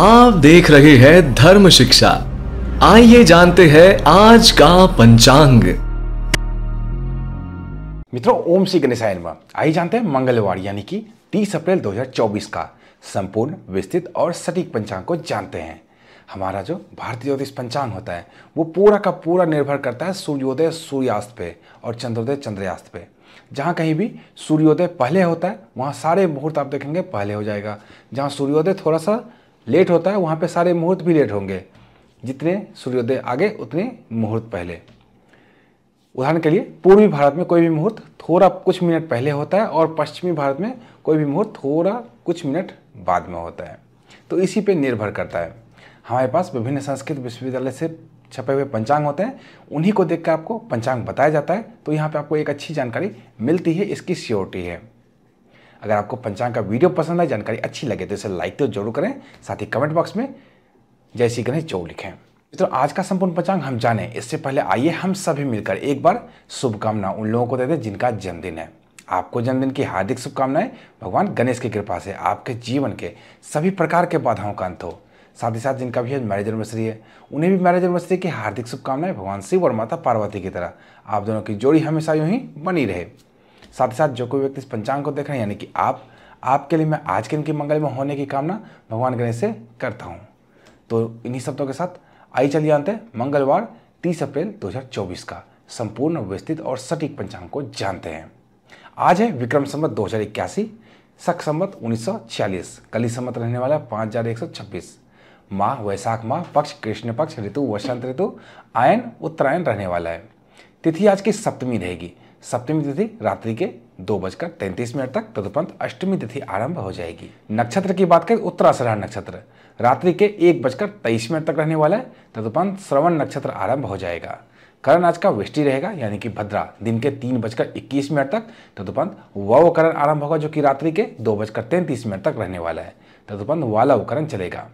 आप देख रहे हैं धर्म शिक्षा आइए जानते हैं आज का पंचांग मित्रों ओम श्री गणेशाय नमः आइए जानते हैं मंगलवार यानी कि 30 अप्रैल 2024 का संपूर्ण विस्तृत और सटीक पंचांग को जानते हैं हमारा जो भारतीय ज्योतिष पंचांग होता है वो पूरा का पूरा निर्भर करता है सूर्योदय सूर्यास्त पे और चंद्रोदय चंद्रयास्त पे जहाँ कहीं भी सूर्योदय पहले होता है वहाँ सारे मुहूर्त आप देखेंगे पहले हो जाएगा जहाँ सूर्योदय थोड़ा सा लेट होता है वहाँ पे सारे मुहूर्त भी लेट होंगे जितने सूर्योदय आगे उतने मुहूर्त पहले उदाहरण के लिए पूर्वी भारत में कोई भी मुहूर्त थोड़ा कुछ मिनट पहले होता है और पश्चिमी भारत में कोई भी मुहूर्त थोड़ा कुछ मिनट बाद में होता है तो इसी पे निर्भर करता है हमारे पास विभिन्न संस्कृत विश्वविद्यालय से छपे हुए पंचांग होते हैं उन्हीं को देख कर आपको पंचांग बताया जाता है तो यहाँ पे आपको एक अच्छी जानकारी मिलती है इसकी श्योरिटी है अगर आपको पंचांग का वीडियो पसंद आए जानकारी अच्छी लगे तो इसे लाइक तो जरूर करें साथ ही कमेंट बॉक्स में जय श्री गणेश जो लिखें मित्रों तो आज का संपूर्ण पंचांग हम जाने इससे पहले आइए हम सभी मिलकर एक बार शुभकामना उन लोगों को देते हैं जिनका जन्मदिन है आपको जन्मदिन की हार्दिक शुभकामनाएं भगवान गणेश की कृपा से आपके जीवन के सभी प्रकार के बाधाओं का अंत हो साथ ही साथ जिनका भी मैरिज एनिवर्सरी है उन्हें भी मैरिज एनिवर्सरी की हार्दिक शुभकामनाएं भगवान शिव और माता पार्वती की तरह आप दोनों की जोड़ी हमेशा यूं ही बनी रहे साथ ही साथ जो कोई व्यक्ति इस पंचांग को देख रहे हैं यानी कि आप आपके लिए मैं आज के इनके मंगल में होने की कामना भगवान गणेश से करता हूँ तो इन्हीं शब्दों के साथ आई चलिए अंत मंगलवार तीस अप्रैल 2024 का संपूर्ण व्यवस्थित और सटीक पंचांग को जानते हैं आज है विक्रम संबत दो हज़ार इक्यासी सख संबत उन्नीस सौ छियालीस कली संबत रहने वाला पाँच हज़ार एक सौ छब्बीस माह वैशाख माह पक्ष कृष्ण पक्ष ऋतु वसंत ऋतु आयन उत्तरायण रहने वाला है तिथि आज की सप्तमी रहेगी सप्तमी तिथि रात्रि के दो बजकर तैंतीस मिनट तक तदुपंत अष्टमी तिथि आरंभ हो जाएगी नक्षत्र की बात करें उत्तरासरा नक्षत्र रात्रि के एक बजकर तेईस मिनट तक रहने वाला है तदुपंत श्रवण नक्षत्र आरंभ हो जाएगा करण आज का वृष्टि रहेगा यानी कि भद्रा दिन के तीन बजकर इक्कीस मिनट तक तदुपंत ववकरण आरंभ होगा जो कि रात्रि के दो बजकर तैंतीस मिनट तक रहने वाला है तदुपंत वालावकरण चलेगा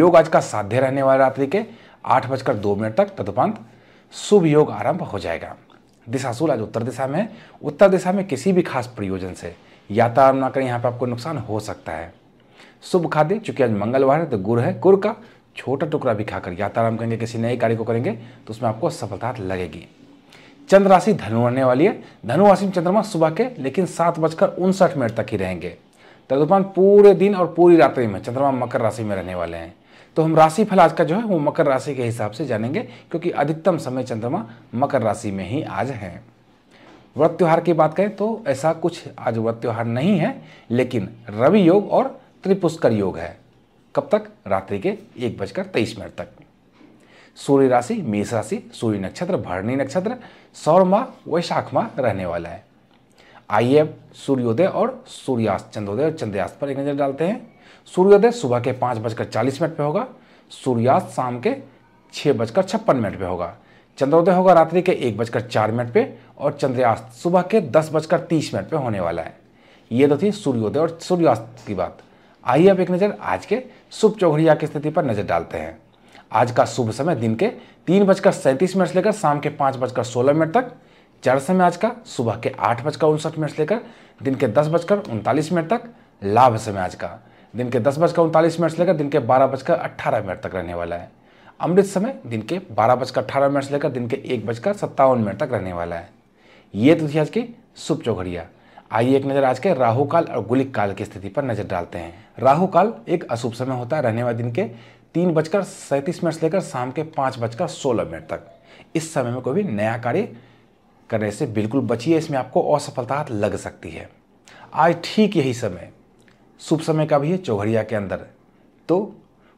योग आज का साध्य रहने वाला रात्रि के आठ बजकर दो मिनट तक तदुपंत शुभ योग आरंभ हो जाएगा दिशा दिशासूल आज उत्तर दिशा में उत्तर दिशा में किसी भी खास प्रयोजन से यातायात ना करें यहाँ पर आपको नुकसान हो सकता है शुभ खाद्य चूंकि आज मंगलवार है तो गुर है गुर का छोटा टुकड़ा भी खाकर याताराम करेंगे किसी नए कार्य को करेंगे तो उसमें आपको सफलता लगेगी चंद्र राशि धनु रहने वाली है धनु राशि में चंद्रमा सुबह के लेकिन सात बजकर उनसठ मिनट तक ही रहेंगे तदुपरांत पूरे दिन और पूरी रात्रि में चंद्रमा मकर राशि में रहने वाले हैं तो हम राशि फल आज का जो है वो मकर राशि के हिसाब से जानेंगे क्योंकि अधिकतम समय चंद्रमा मकर राशि में ही आज है व्रत त्यौहार की बात करें तो ऐसा कुछ आज व्रत त्यौहार नहीं है लेकिन रवि योग और त्रिपुष्कर योग है कब तक रात्रि के एक बजकर तेईस मिनट तक सूर्य राशि मेष राशि सूर्य नक्षत्र भरणी नक्षत्र सौर माह वैशाख माह रहने वाला है आइए अब सूर्योदय और सूर्यास्त चंद्रोदय और चंद्रयास्त पर एक नजर डालते हैं सूर्योदय सुबह के पाँच बजकर चालीस मिनट पर होगा सूर्यास्त शाम के छः बजकर छप्पन मिनट पर होगा चंद्रोदय होगा रात्रि के एक बजकर चार मिनट पर और चंद्रयास्त सुबह के दस बजकर तीस मिनट पर होने वाला है ये तो थी सूर्योदय और सूर्यास्त की बात आइए अब एक नज़र आज के शुभ चौघड़िया की स्थिति पर नज़र डालते हैं आज का शुभ समय दिन के तीन बजकर सैंतीस मिनट से लेकर शाम के पाँच बजकर सोलह मिनट तक चर समय आज का सुबह के आठ बजकर उनसठ मिनट से लेकर दिन के दस बजकर उनतालीस मिनट तक लाभ समय आज का दिन के दस बजकर उनतालीस मिनट से लेकर दिन के बारह बजकर अट्ठारह मिनट तक रहने वाला है अमृत समय दिन के बारह बजकर अट्ठारह मिनट से लेकर दिन के एक बजकर सत्तावन मिनट तक रहने वाला है ये तो थी आज की शुभ चौघड़िया आइए एक नज़र आज के राहु काल और गुलिक काल की स्थिति पर नज़र डालते हैं राहु काल एक अशुभ समय होता है रहने वाले दिन के तीन बजकर सैंतीस मिनट से लेकर शाम के पाँच बजकर सोलह मिनट तक इस समय में कोई भी नया कार्य करने से बिल्कुल बचिए इसमें आपको असफलता लग सकती है आज ठीक यही समय शुभ समय का भी है चौघड़िया के अंदर तो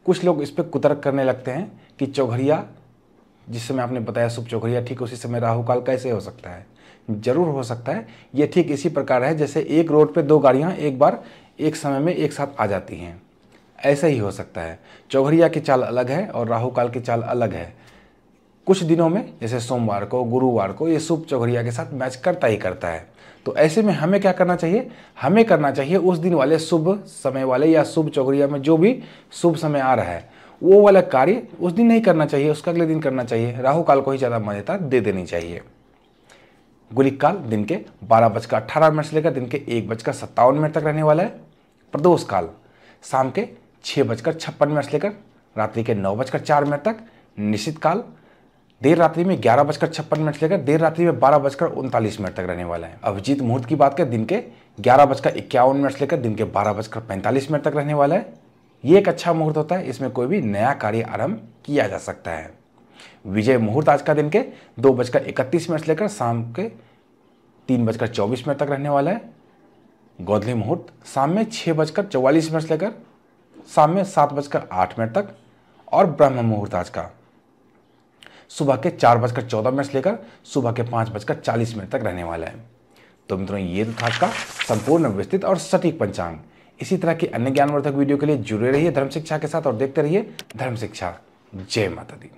कुछ लोग इस पर कुतर्क करने लगते हैं कि चौघड़िया जिस समय आपने बताया शुभ चौघड़िया ठीक उसी समय राहु काल कैसे हो सकता है जरूर हो सकता है ये ठीक इसी प्रकार है जैसे एक रोड पे दो गाड़ियाँ एक बार एक समय में एक साथ आ जाती हैं ऐसा ही हो सकता है चौघड़िया की चाल अलग है और राहुकाल की चाल अलग है कुछ दिनों में जैसे सोमवार को गुरुवार को ये शुभ चौघरिया के साथ मैच करता ही करता है तो ऐसे में हमें क्या करना चाहिए हमें करना चाहिए उस दिन वाले शुभ समय वाले या शुभ चौघरिया में जो भी शुभ समय आ रहा है वो वाला कार्य उस दिन नहीं करना चाहिए उसका अगले दिन करना चाहिए राहु काल को ही ज़्यादा मान्यता दे देनी चाहिए गुलिक काल दिन के बारह बजकर अट्ठारह मिनट से लेकर दिन के एक बजकर सत्तावन मिनट तक रहने वाला है प्रदोष काल शाम के छः बजकर छप्पन मिनट से लेकर रात्रि के नौ बजकर चार मिनट तक निश्चित काल देर रात्रि में ग्यारह बजकर छप्पन मिनट से लेकर देर रात्रि में बारह बजकर उनतालीस मिनट तक रहने वाला है अभिजीत मुहूर्त की बात करें दिन के ग्यारह बजकर इक्यावन मिनट से लेकर दिन के बारह बजकर पैंतालीस मिनट तक रहने वाला है ये एक अच्छा मुहूर्त होता है इसमें कोई भी नया कार्य आरंभ किया जा सकता है विजय मुहूर्त आज का दिन के दो बजकर इकतीस मिनट से लेकर शाम के तीन बजकर चौबीस मिनट तक रहने वाला है गौधली मुहूर्त शाम में छः बजकर चौवालीस मिनट से लेकर शाम में सात बजकर आठ मिनट तक और ब्रह्म मुहूर्त आज का सुबह के चार बजकर चौदह मिनट से लेकर सुबह के पाँच बजकर चालीस मिनट तक रहने वाला है तो मित्रों ये तो था का संपूर्ण विस्तृत और सटीक पंचांग इसी तरह की अन्य ज्ञानवर्धक वीडियो के लिए जुड़े रहिए धर्म शिक्षा के साथ और देखते रहिए धर्म शिक्षा जय माता दी